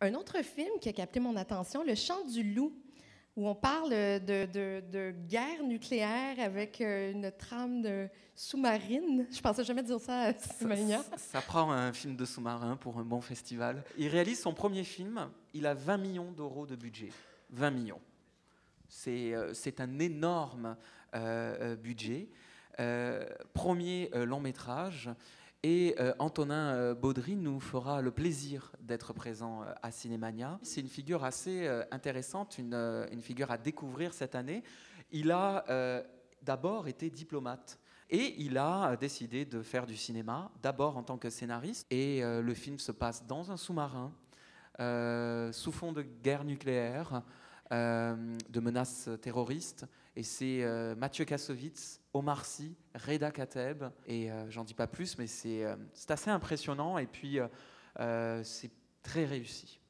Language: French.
Un autre film qui a capté mon attention, Le Chant du loup, où on parle de, guerre nucléaire avec euh, une trame de sous-marine. Je pensais jamais dire ça à ça, ça, ça prend un film de sous-marin pour un bon festival. Il réalise son premier film. Il a 20 millions d'euros de budget. 20 millions. Euh, c'est un énorme euh, budget. premier long métrage. Et euh, Antonin euh, Baudry nous fera le plaisir d'être présent euh, à Cinémania. C'est une figure assez intéressante, une, figure à découvrir cette année. Il a d'abord été diplomate. Et il a décidé de faire du cinéma, d'abord en tant que scénariste, et le film se passe dans un sous-marin, sous fond de guerre nucléaire, euh, de menaces terroristes. Et c'est euh, Mathieu Kassovitz, Omar Sy, Reda Kateb. Et euh, j'en dis pas plus, mais c'est assez impressionnant. Et puis, c'est très réussi.